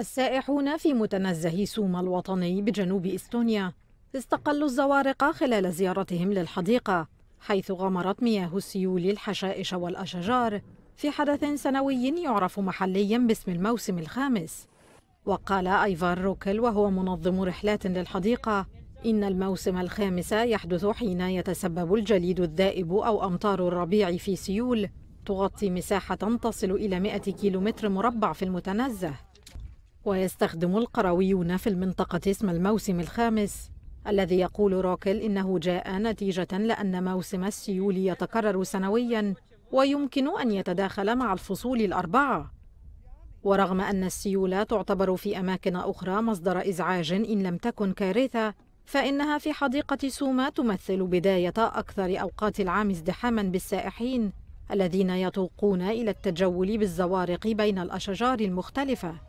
السائحون في متنزه سوما الوطني بجنوب إستونيا استقلوا الزوارق خلال زيارتهم للحديقة حيث غمرت مياه السيول الحشائش والأشجار في حدث سنوي يعرف محليا باسم الموسم الخامس وقال أيفار روكل وهو منظم رحلات للحديقة إن الموسم الخامس يحدث حين يتسبب الجليد الذائب أو أمطار الربيع في سيول تغطي مساحة تصل إلى 100 كيلومتر مربع في المتنزه ويستخدم القرويون في المنطقة اسم الموسم الخامس الذي يقول روكل إنه جاء نتيجة لأن موسم السيول يتكرر سنوياً ويمكن أن يتداخل مع الفصول الأربعة ورغم أن السيول تعتبر في أماكن أخرى مصدر إزعاج إن لم تكن كارثة فإنها في حديقة سوما تمثل بداية أكثر أوقات العام ازدحاماً بالسائحين الذين يتوقون إلى التجول بالزوارق بين الأشجار المختلفة